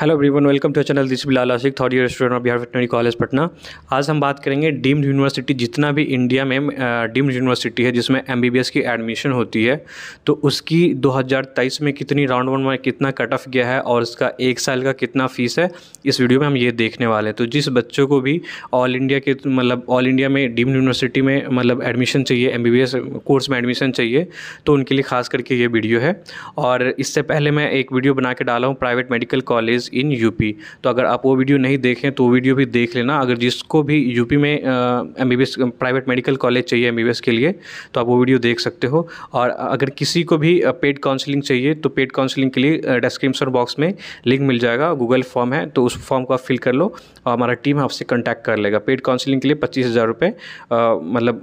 hello everyone welcome to channel this Bilal Ashiq third year student of Bihar veterinary college Patna आज हम बात करेंगे डीम्ड यूनिवर्सिटी जितना भी इंडिया में डीम्ड यूनिवर्सिटी है जिसमें एमबीबीएस की एडमिशन होती है तो उसकी 2023 में कितनी राउंड वन में कितना कट ऑफ गया है और उसका एक साल का कितना फीस है इस वीडियो में हम ये देखने वाले हैं तो जिस बच्चों को भी ऑल इंडिया के मतलब ऑल इंडिया में डीम्ड यूनिवर्सिटी में मतलब एडमिशन चाहिए एम कोर्स में एडमिशन चाहिए तो उनके लिए खास करके ये वीडियो है और इससे पहले मैं एक वीडियो बना के डाला हूँ private medical college progress in UP तो अगर आप वो वीडियो नहीं देखें तो वो वीडियो भी देख लेना अगर जिसको भी यूपी में एम प्राइवेट मेडिकल कॉलेज चाहिए एम के लिए तो आप वो वीडियो देख सकते हो और अगर किसी को भी पेड काउंसलिंग चाहिए तो पेड काउंसलिंग के लिए डिस्क्रिप्शन बॉक्स में लिंक मिल जाएगा गूगल फॉर्म है तो उस फॉर्म को आप फिल कर लो और हमारा टीम आपसे कॉन्टैक्ट कर लेगा पेड काउंसलिंग के लिए पच्चीस हज़ार रुपये मतलब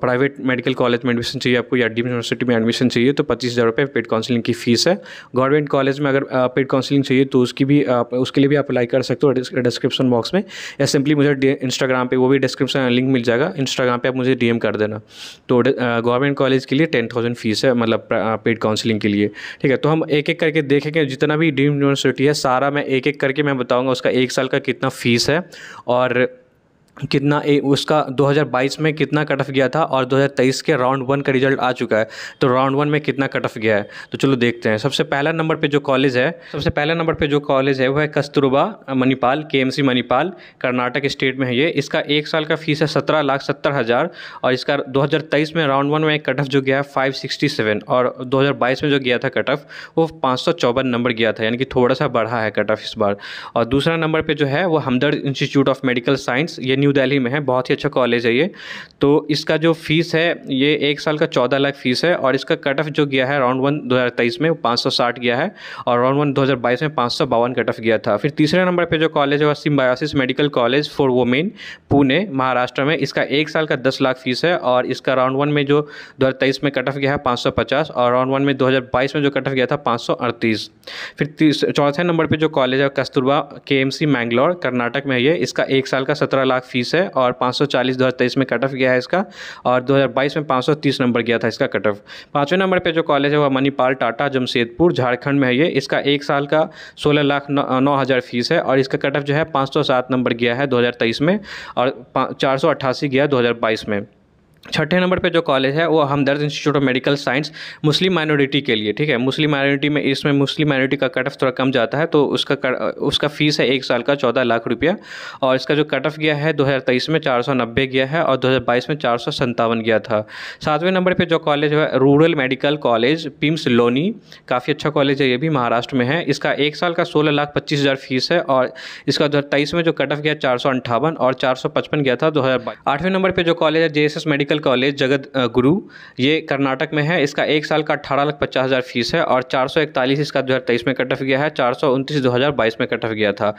प्राइवेट मेडिकल कॉलेज में एडमिशन चाहिए आपको या डी यूनिवर्सिटी में एडमिशन चाहिए तो पच्चीस हज़ार रुपये पेड काउंसलिंग की फ़ीस है गवर्नमेंट कॉलेज में अगर पेड काउंसलिंग चाहिए तो उसकी भी आप उसके लिए भी आप अप्लाई कर सकते हो डिस्क्रिप्शन बॉक्स में या सिंपली मुझे इंस्टाग्राम पे वो भी डिस्क्रिप्शन लिंक मिल जाएगा इंस्टाग्राम पे आप मुझे डीएम कर देना तो गवर्नमेंट कॉलेज के लिए टेन थाउजेंड फीस है मतलब पेड काउंसलिंग के लिए ठीक है तो हम एक एक करके देखेंगे जितना भी डीम यूनिवर्सिटी है सारा मैं एक एक करके मैं बताऊँगा उसका एक साल का कितना फ़ीस है और कितना ए, उसका 2022 में कितना कट ऑफ गया था और 2023 के राउंड वन का रिजल्ट आ चुका है तो राउंड वन में कितना कट ऑफ गया है तो चलो देखते हैं सबसे पहला नंबर पे जो कॉलेज है सबसे पहला नंबर पे जो कॉलेज है वो है कस्तूरबा मणिपाल के मणिपाल कर्नाटक स्टेट में है ये इसका एक साल का फीस है सत्रह लाख सत्तर हज़ार और इसका दो में राउंड वन में कट ऑफ जो गया है फाइव और दो में जो गया था कट ऑफ वो पाँच नंबर गया था यानी कि थोड़ा सा बढ़ा है कट ऑफ इस बार और दूसरा नंबर पर जो है वो Hamdard institute of medical science ये न्यू न्यू दिल्ली में है बहुत ही अच्छा कॉलेज है ये तो इसका जो फीस है ये एक साल का चौदह लाख फीस है और इसका कट ऑफ जो गया है राउंड वन दो हज़ार तेईस में पाँच सौ साठ गया है और राउंड वन दो हज़ार बाईस में पाँच सौ बावन कट ऑफ गया था फिर तीसरे नंबर पर जो कॉलेज है वह Symbiosis medical college for women Pune Maharashtra में इसका एक साल का दस लाख फीस है और इसका राउंड वन में जो दो में कट ऑफ गया है पाँच और राउंड वन में दो में जो कट ऑफ गया था पाँच फिर चौथे नंबर पर जो कॉलेज है कस्तूरबा के एम मैंगलोर कर्नाटक में है इसका एक साल का सत्रह लाख फीस फीस है और पाँच सौ चालीस दो हज़ार तेईस में कट ऑफ गया है इसका और दो हज़ार बाईस में पाँच सौ तीस नंबर गया था इसका कट ऑफ पाँचवें नंबर पर जो कॉलेज है वह मणिपाल टाटा जमशेदपुर झारखंड में है ये इसका एक साल का सोलह लाख नौ हज़ार फीस है और इसका कट ऑफ जो है पाँच सौ सात नंबर गया है दो हज़ार तेईस में और चार सौ अट्ठासी गया दो हज़ार बाईस में छठे नंबर पे जो कॉलेज है वो Hamdard institute of medical science Muslim minority के लिए ठीक है मुस्लिम माइनॉरिटी में इसमें मुस्लिम माइनॉरिटी का कट ऑफ थोड़ा कम जाता है तो उसका कर, उसका फीस है एक साल का चौदह लाख रुपया और इसका जो कट ऑफ गया है दो हज़ार तेईस में चार सौ नब्बे गया है और दो हज़ार बाईस में चार सौ सत्तावन गया था सातवें नंबर पर जो कॉलेज है rural medical college PIMS Loni काफ़ी अच्छा कॉलेज है ये भी महाराष्ट्र में है इसका एक साल का सोलह लाख पच्चीस हज़ार फीस है और इसका दो हज़ार तेईस में जो कट ऑफ गया चार सौ अंठावन और चार सौ पचपन गया था दो हज़ार आठवें नंबर पर जो कॉलेज है J S S medical medical college Jagat Guru ये कर्नाटक में है इसका एक साल का अठारह लाख पचास हज़ार फीस है और चार सौ इकतालीस इसका दो हज़ार तेईस में कट ऑफ गया है चार सौ उनतीस दो हज़ार बाईस में कट ऑफ गया था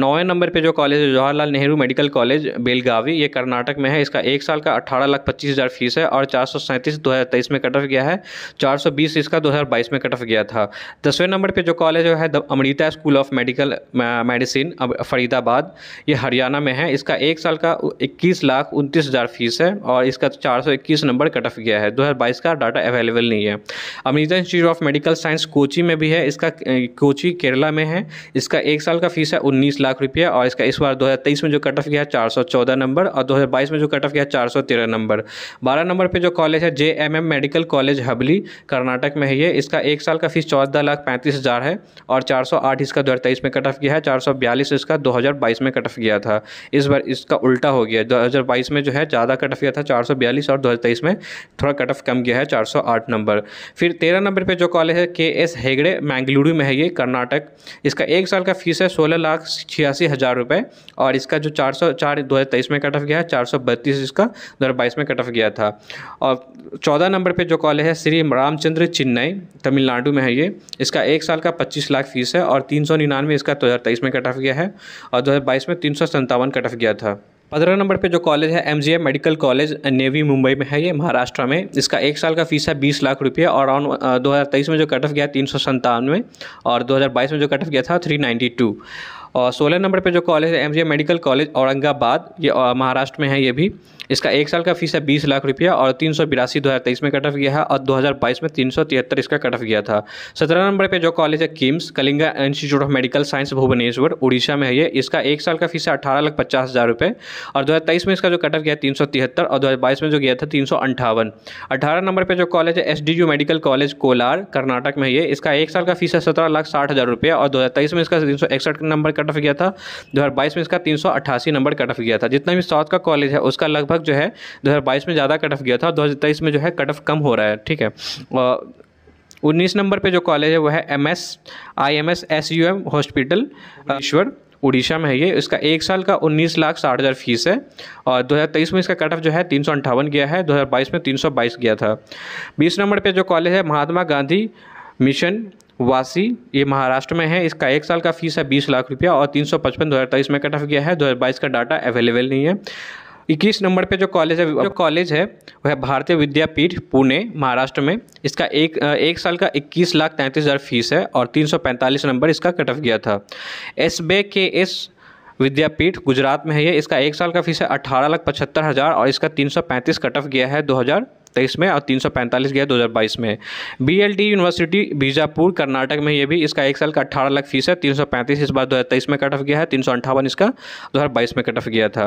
नौवें नंबर पर जो कॉलेज है जवाहरलाल नेहरू मेडिकल कॉलेज बेलगावी ये कर्नाटक में है इसका एक साल का अठारह लाख पच्चीस हज़ार फीस है और चार सौ सैंतीस दो हज़ार तेईस में कट ऑफ गया है चार सौ बीस इसका दो हज़ार बाईस में कट ऑफ गया था दसवें नंबर पर जो कॉलेज है Amrita school of medical medicine Faridabad ये हरियाणा में है इसका एक साल का इक्कीस लाख उनतीस हज़ार फीस है और और इसका तो चार सौ इक्कीस नंबर कट ऑफ गया है दो हज़ार बाईस का डाटा अवेलेबल नहीं है American institute of medical science Kochi में भी है इसका कोची केरला में है इसका एक साल का फीस है उन्नीस लाख रुपया और इसका इस बार दो हज़ार तेईस में जो कट ऑफ गया है चार सौ चौदह नंबर और दो हज़ार बाईस में जो कट ऑफ गया है चार सौ तेरह नंबर बारह नंबर पर जो कॉलेज है J M M medical college Hubli Karnataka में है ये इसका एक साल का फीस चौदह लाख पैंतीस हज़ार है और चार सौ आठ इसका दो हज़ार तेईस में कट ऑफ गया है चार सौ बयालीस इसका दो हज़ार बाईस में कट ऑफ गया था इस बार इसका उल्टा हो गया दो हज़ार बाईस में जो है ज़्यादा कट ऑफ गया था था चार और दो में थोड़ा कट ऑफ कम गया है चार नंबर फिर तेरह नंबर पर जो कॉलेज है के एस हेगड़े मैंगलुरु में है ये कर्नाटक इसका एक साल का फीस है सोलह लाख छियासी हज़ार रुपये और इसका जो चार सौ चार दो हज़ार तेईस में कट ऑफ गया है चार सौ बत्तीस इसका दो हज़ार बाईस में कट ऑफ गया था और चौदह नंबर पे जो कॉलेज है श्री रामचंद्र चेन्नई तमिलनाडु में है ये इसका एक साल का पच्चीस लाख फीस है और तीन सौ निन्यानवे इसका दो हज़ार तेईस में कट ऑफ गया है और दो हज़ार बाईस में तीन सौ संतावन कट ऑफ गया था पंद्रह नंबर पे जो कॉलेज है M medical college Navi Mumbai में है ये महाराष्ट्र में इसका एक साल का फीस है बीस लाख रुपये और ऑन दो हज़ार तेईस में जो कट ऑफ गया तीन सौ संतानवे और दो हज़ार बाईस में जो कट ऑफ गया था थ्री नाइन्टी टू और सोलह नंबर पे जो कॉलेज है एम मेडिकल कॉलेज औरंगाबाद ये महाराष्ट्र में है ये भी इसका एक साल का फीस है बीस लाख रुपया और तीन सौ बिरासी दो हज़ार तेईस में कट ऑफ गया है और दो हज़ार बाईस में तीन सौ तिहत्तर इसका कट ऑफ गया था सत्रह नंबर पे जो कॉलेज है KIMS Kalinga institute of medical science Bhubaneswar Orissa में है ये इसका एक साल का फीस है अठारह लाख पचास हज़ार रुपये और दो हज़ार तेईस में इसका जो कट ऑफ गया तीन सौ तिहत्तर और दो हज़ार बाईस में जो गया था तीन सौ अंठावन अठारह नंबर पर जो कॉलेज है S D U medical college Kolar Karnataka में ये इसका एक साल का फीस है सत्रह लाख साठ हज़ार रुपये और दो हज़ार तेईस में इसका तीन सौ इकसठ नंबर कट ऑफ गया था दो में इसका तीन नंबर कट ऑफ गया था जितना भी साउथ का कॉलेज है उसका लगभग जो है दो में ज़्यादा कट ऑफ गया था दो में जो है कट ऑफ कम हो रहा है ठीक है और उन्नीस नंबर पे जो कॉलेज है वो है M S I M S S U M hospital ईश्वर उड़ीसा में है ये इसका एक साल का उन्नीस लाख साठ हज़ार फीस है और दो हज़ार तेईस में इसका कट ऑफ जो है तीन सौ अंठावन गया है दो हज़ार बाईस में तीन सौ बाईस गया था बीस नंबर पे जो कॉलेज है महात्मा गांधी मिशन वासी ये महाराष्ट्र में है इसका एक साल का फीस है बीस लाख रुपया और तीन सौ पचपन दो हज़ार तेईस में कट ऑफ गया है दो हज़ार बाईस का डाटा अवेलेबल नहीं है इक्कीस नंबर पे जो कॉलेज है जो कॉलेज है वह है भारतीय विद्यापीठ पुणे महाराष्ट्र में इसका एक एक साल का इक्कीस लाख तैंतीस हज़ार फीस है और तीन सौ पैंतालीस नंबर इसका कट ऑफ गया था एस बे के एस विद्यापीठ गुजरात में है ये इसका एक साल का फीस है अठारह लाख पचहत्तर हज़ार और इसका तीन सौ पैंतीस कट ऑफ गया है दो हज़ार तेईस में और तीन सौ पैंतालीस गया दो हज़ार बाईस में B L T university Bijapur Karnataka में ये भी इसका एक साल का अठारह लाख फीस है तीन सौ पैंतीस इस बार दो हज़ार तेईस में कट ऑफ गया है तीन सौ अंठावन इसका दो हज़ार बाईस में कट ऑफ गया था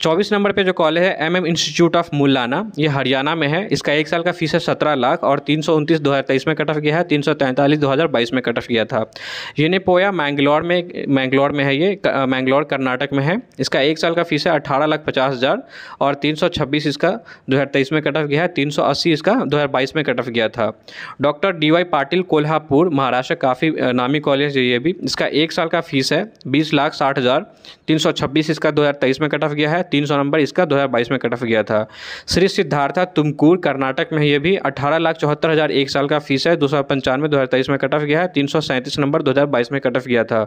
चौबीस नंबर पर जो कॉलेज है M M institute of Mullana ये हरियाणा में है इसका एक साल का फीस है सत्रह लाख और तीन सौ उनतीस दो हज़ार तेईस में कट ऑफ गया है तीन सौ तैंतालीस दो हज़ार बाईस में कट ऑफ गया था यूनिपोया मैंगलोर में मैंगलोर में है ये मैंगलोर कर्नाटक में है इसका एक साल का फीस है अठारह लाख पचास हज़ार और तीन सौ छब्बीस इसका दो हज़ार तेईस में कट ऑफ गया है अस्सी इसका बाईस में कट ऑफ गया था doctor D Y Patil Kolhapur Maharashtra काफ़ी नामी कॉलेज है ये भी इसका एक साल का फीस है बीस लाख साठ हज़ार तीन सौ छब्बीस इसका दो हजार तेईस में कट ऑफ गया है तीन सौ नंबर इसका दो हज़ार बाईस में कट ऑफ गया था श्री सिद्धार्था तुमकुर कर्नाटक में ये भी अठारह लाख चौहत्तर हज़ार एक साल का फीस है दो सौ पंचानवे दो हजार तेईस में कट ऑफ गया है तीन सौ सैंतीस नंबर दो हज़ार बाईस में कट ऑफ गया था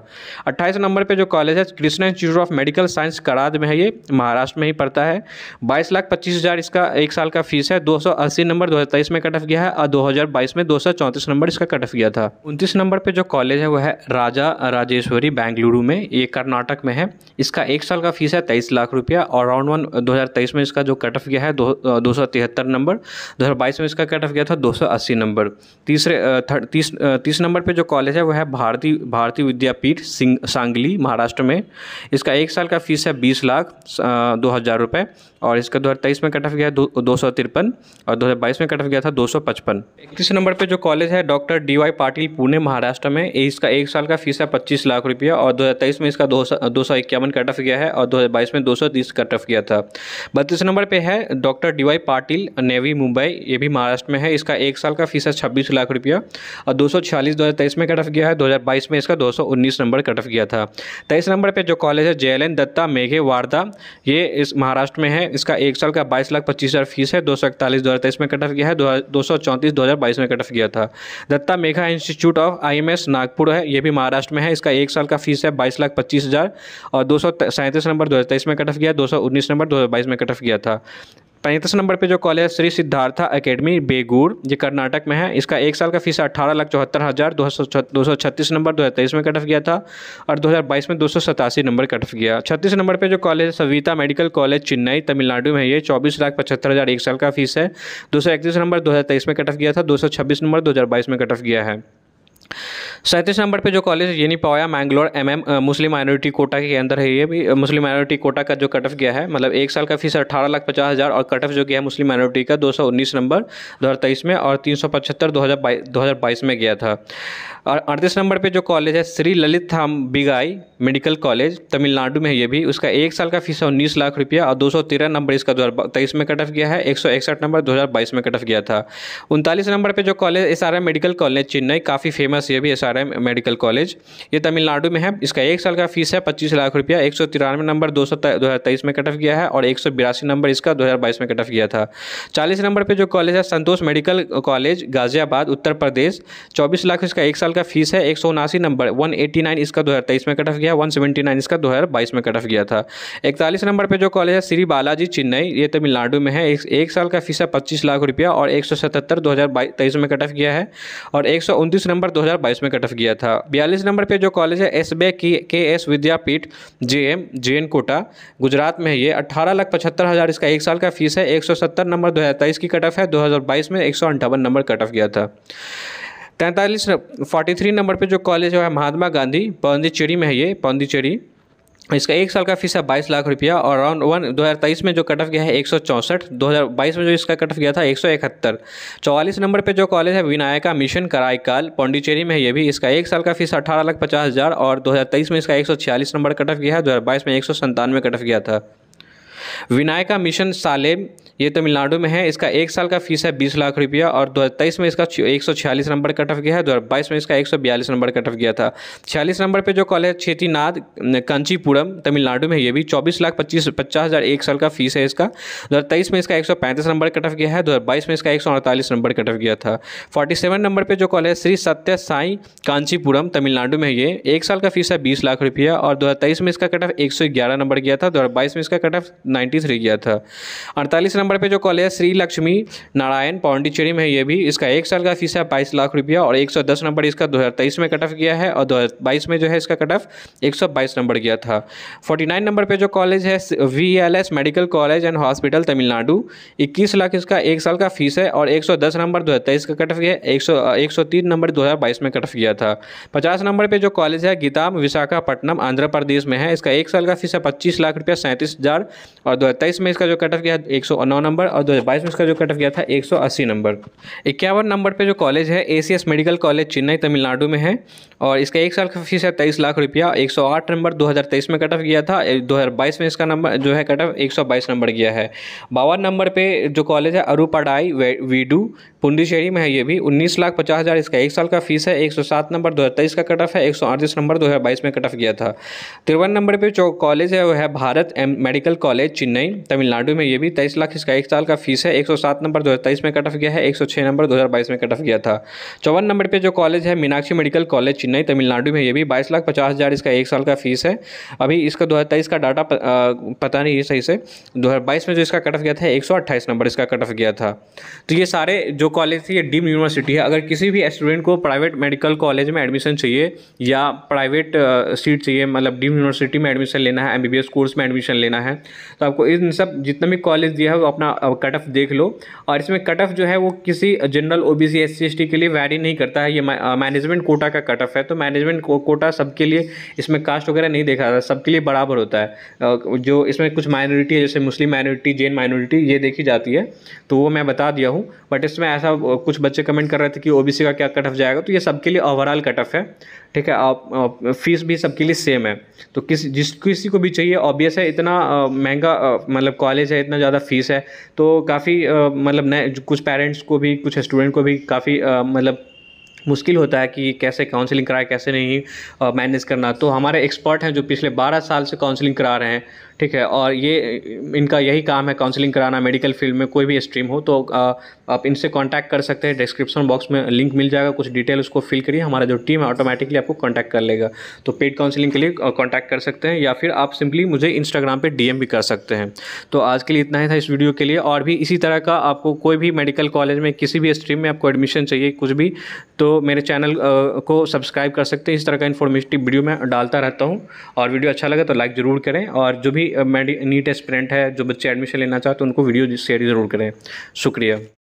अट्ठाईस नंबर पर जो कॉलेज है Krishna institute of medical science Karad में है ये महाराष्ट्र में ही पड़ता है बाईस लाख पच्चीस हज़ार इसका एक साल का फीस है दो 280 नंबर 2023 में कट ऑफ गया है और 2022 में 234 नंबर इसका कट ऑफ गया था 29 नंबर पे जो कॉलेज है वो है राजा राजेश्वरी बेंगलुरु में ये कर्नाटक में है इसका एक साल का फीस है तेईस लाख रुपया और राउंड वन दो में इसका जो कट ऑफ गया है दो सौ तिहत्तर नंबर दो में इसका कट ऑफ गया था दो नंबर तीसरे तीस नंबर पर जो कॉलेज है वह है भारती भारतीय विद्यापीठ सिंह सांगली महाराष्ट्र में इसका एक साल का फीस है बीस लाख दो हज़ार रुपये और इसका दो हज़ार तेईस में कट ऑफ गया दो, दो सौ तिरपन और दो हज़ार बाईस में कट ऑफ गया था दो सौ पचपन इक्कीस नंबर पर जो कॉलेज है doctor D Y Patil Pune Maharashtra में इसका एक साल का फीस है पच्चीस लाख रुपया और दो हज़ार तेईस में इसका दो सौ दो सौ इक्यावन कट ऑफ गया है और दो हज़ार बाईस में दो सौ तीस कट ऑफ गया था बत्तीस नंबर पर है doctor D Y Patil Navi Mumbai ये भी महाराष्ट्र में है इसका एक साल का फीस है छब्बीस लाख रुपया और दो सौ छियालीस दो हज़ार तेईस में कट ऑफ गया है दो हज़ार बाईस में इसका दो सौ उन्नीस नंबर कट ऑफ गया था तेईस नंबर पर जो कॉलेज है J L N Datta Meghe Wardha ये इस महाराष्ट्र में है इसका एक साल का बाईस लाख पच्चीस हज़ार फीस है दो सौ इकतालीस दो हज़ार तेईस में ऑफ किया है दो सौ चौंतीस दो हज़ार बाईस में ऑफ किया था Datta Megha institute of IMS Nagpur है ये भी महाराष्ट्र में है इसका एक साल का फीस है बाईस लाख पच्चीस हज़ार और दो सौ सैंतीस नंबर दो हज़ार तेईस में ऑफ किया दो सौ उन्नीस नंबर दो हज़ार बाईस में ऑफ किया था पैंतीस नंबर पे जो कॉलेज श्री सिद्धार्था एकेडमी बेगूर ये कर्नाटक में है इसका एक साल का फीस अठारह लाख चौहत्तर हज़ार दो सौ छत्तीस नंबर दो हज़ार तेईस में कट ऑफ गया था और दो हज़ार बाईस में दो सौ सतासी नंबर कट ऑफ गया छत्तीस नंबर पे जो college Savita medical college Chennai Tamil Nadu में है ये चौबीस लाख पचहत्तर हज़ार एक साल का फीस है दो सौ इकतीस नंबर दो हज़ार तेईस में कट ऑफ गया था दो सौ छब्बीस नंबर दो हज़ार बाईस में कट ऑफ गया है सैंतीस नंबर पे जो कॉलेज ये नहीं पाया Mangalore MM Muslim minority quota के अंदर है ये भी मुस्लिम माइनॉरिटी कोटा का जो कट ऑफ गया है मतलब एक साल का फीस अठारह लाख पचास हज़ार और कट ऑफ जो गया है मुस्लिम माइनॉरिटी का दो सौ उन्नीस नंबर दो हज़ार तेईस में और तीन सौ पचहत्तर दो हज़ार बाईस में गया था और अड़तीस नंबर पे जो कॉलेज है श्री ललित थाम बिगाई मेडिकल कॉलेज तमिलनाडु में है ये भी उसका एक साल का फीस है उन्नीस लाख रुपया और दो सौ तेरह नंबर इसका दो हज़ार तेईस में कट ऑफ गया है एक सौ इकसठ नंबर दो हज़ार बाईस में कट ऑफ गया था उनतालीस नंबर पर जो college S R M medical college Chennai काफ़ी फेमस ये भी S R M medical college ये तमिलनाडु में है इसका एक साल का फीस है पच्चीस लाख रुपया एक सौ तिरानवे नंबर दो सौ दो हज़ार तेईस में कट ऑफ गया है और एक सौ बिरासी नंबर इसका दो हज़ार बाईस में कट ऑफ गया था चालीस नंबर पर जो कॉलेज है संतोष मेडिकल कॉलेज गाज़ियाबाद उत्तर प्रदेश चौबीस लाख इसका एक साल साल का फीस है एक सौ उनासी नंबर वन एटी नाइन इसका दो हज़ार तेईस में कट ऑफ गया वन सेवेंटी नाइन इसका दो हज़ार बाईस में कट ऑफ गया था इकतालीस नंबर पर जो कॉलेज है श्री बालाजी चेन्नई ये तमिलनाडु में है एक, एक साल का फीस है पच्चीस लाख रुपया और एक सौ सतहत्तर दो हज़ार तेईस में कट ऑफ गया है और एक सौ उनतीस नंबर दो हज़ार बाईस में कट ऑफ गया था बयालीस नंबर पर जो कॉलेज है एस बे की K S Vidyapeeth J M J N quota Gujarat में है ये अठारह लाख पचहत्तर हज़ार इसका एक साल का फीस है एक सौ सत्तर नंबर दो हज़ार तेईस की कट ऑफ है दो हज़ार बाईस में एक सौ अंठावन नंबर कट ऑफ गया था तैंतालीस फोर्टी थ्री नंबर पे जो कॉलेज है महात्मा गांधी पौंदीचेरी में है ये पौंदीचेरी इसका एक साल का फीस है बाईस लाख रुपया और राउंड वन तेईस में जो कट ऑफ गया है एक सौ चौंसठ दो में जो इसका कट ऑफ गया था एक सौ इकहत्तर चौवालीस नंबर पे जो कॉलेज है विनायका मिशन कराईकाल पौंडीचेरी में है ये भी इसका एक साल का फीस अठारह लाख पचास हज़ार और 2023 में इसका एक सौ छियालीस नंबर कट ऑफ गया है बाईस में एक सौ संतानवे कट ऑफ गया था विनायका मिशन सालेम ये तमिलनाडु में है इसका एक साल का फीस है बीस लाख रुपया और दो में इसका एक नंबर कट ऑफ गया है दो में इसका एक नंबर कट ऑफ गया था छियालीस नंबर पर जो कॉलेज छेतीनाथ कांचीपुरम तमिलनाडु में ये भी चौबीस लाख पच्चीस पचास हज़ार एक साल का फीस है इसका दो में इसका एक नंबर कट ऑफ गया है दो में इसका एक नंबर कट ऑफ गया था फोर्टी नंबर पर जो कॉलेज श्री सत्य साई कांचीपुरम तमिलनाडु में ये एक साल का फीस है बीस लाख रुपया और दो में इसका कट ऑफ एक नंबर गया था दो में इसका कट ऑफ नाइन्टी गया था अड़तालीस नंबर नंबर पे जो कॉलेज है श्री लक्ष्मी नारायण पौंडीचेरी में है ये भी इसका एक साल का फीस है बाईस लाख रुपया और 110 नंबर इसका 2023 में कट ऑफ गया है और 2022 में जो है इसका कट ऑफ 122 नंबर गया था 49 नंबर पे जो कॉलेज है V L S medical college and hospital Tamil Nadu इक्कीस लाख इसका एक साल का फीस है और 110 नंबर 2023 का कट ऑफ गया एक सौ एक सौ तीन नंबर 2022 में कट ऑफ गया था पचास नंबर पर जो कॉलेज है गीताम विशाखापट्टनम आंध्र प्रदेश में है इसका एक साल का फीस है पच्चीस लाख रुपया सैंतीस हज़ार और दो में इसका जो कट ऑफ गया है एक सौ नौ नंबर और 2022 में इसका जो कट ऑफ गया था 180 नंबर इक्यावन नंबर पे जो कॉलेज है A medical college Chennai Tamil Nadu में है और इसका एक साल का फीस है तेईस लाख रुपया 108 नंबर 2023 में कट ऑफ गया था 2022 में इसका नंबर जो है कट ऑफ 122 नंबर गया है बावन नंबर पर जो कॉलेज है अरुपाडाई वीडू पुंडीचेरी में है ये भी उन्नीस लाख पचास हज़ार इसका एक साल का फीस है एक सौ सात नंबर दो हज़ार तेईस का कट ऑफ है अड़तीस नंबर दो हज़ार बाईस में कट ऑफ गया था तिरवन नंबर पे जो कॉलेज है वो है Bharat M medical college Chennai Tamil Nadu में ये भी तेईस लाख इसका एक साल का फीस है 107 नंबर 2023 में कट ऑफ गया है 106 नंबर 2022 में कट ऑफ गया था चौवन नंबर पे जो कॉलेज है मीनाक्षी मेडिकल कॉलेज चेन्नई तमिलनाडु में ये भी बाईस लाख पचास हज़ार इसका एक साल का फीस है अभी इसका दो का डाटा पता नहीं है सही से दो में जो इसका कट ऑफ गया था एक नंबर इसका कट ऑफ गया था तो ये सारे जो कॉलेज थे ये डीम यूनिवर्सिटी है अगर किसी भी स्टूडेंट को प्राइवेट मेडिकल कॉलेज में एडमिशन चाहिए या प्राइवेट सीट चाहिए मतलब डीम यूनिवर्सिटी में एडमिशन लेना है एम कोर्स में एडमिशन लेना है तो आपको इन सब जितना भी कॉलेज दिया है अपना कट ऑफ देख लो और इसमें कट ऑफ जो है वो किसी general O B C S C के लिए वैरी नहीं करता है ये मैनेजमेंट कोटा का कट ऑफ है तो मैनेजमेंट कोटा सबके लिए इसमें कास्ट वगैरह नहीं देखा जाता सबके लिए बराबर होता है जो इसमें कुछ माइनॉरिटी है जैसे मुस्लिम माइनॉरिटी जैन माइनॉरिटी ये देखी जाती है तो वो मैं बता दिया हूँ बट इसमें ऐसा कुछ बच्चे कमेंट कर रहे थे कि ओ का क्या कट ऑफ जाएगा तो ये सबके लिए ओवरऑल कट ऑफ है ठीक है आप फ़ीस भी सबके लिए सेम है तो किस जिस किसी को भी चाहिए ऑब्वियस है इतना महंगा मतलब कॉलेज है इतना ज़्यादा फीस है तो काफ़ी मतलब नए कुछ पेरेंट्स को भी कुछ स्टूडेंट को भी काफ़ी मतलब मुश्किल होता है कि कैसे काउंसलिंग कराए कैसे नहीं मैनेज करना तो हमारे एक्सपर्ट हैं जो पिछले 12 साल से काउंसलिंग करा रहे हैं ठीक है और ये इनका यही काम है काउंसलिंग कराना मेडिकल फील्ड में कोई भी स्ट्रीम हो तो आ, आप इनसे कांटेक्ट कर सकते हैं डिस्क्रिप्शन बॉक्स में लिंक मिल जाएगा कुछ डिटेल उसको फिल करिए हमारा जो टीम है ऑटोमेटिकली आपको कांटेक्ट कर लेगा तो पेड काउंसलिंग के लिए कांटेक्ट कर सकते हैं या फिर आप सिंपली मुझे इंस्टाग्राम पर डी भी कर सकते हैं तो आज के लिए इतना ही था इस वीडियो के लिए और भी इसी तरह का आपको कोई भी मेडिकल कॉलेज में किसी भी स्ट्रीम में आपको एडमिशन चाहिए कुछ भी तो मेरे चैनल को सब्सक्राइब कर सकते हैं इस तरह का इन्फॉर्मेटिव वीडियो मैं डालता रहता हूँ और वीडियो अच्छा लगे तो लाइक ज़रूर करें और जो भी मेडी नीट एस्पिरेंट है जो बच्चे एडमिशन लेना चाहते हैं उनको वीडियो शेयर ज़रूर करें शुक्रिया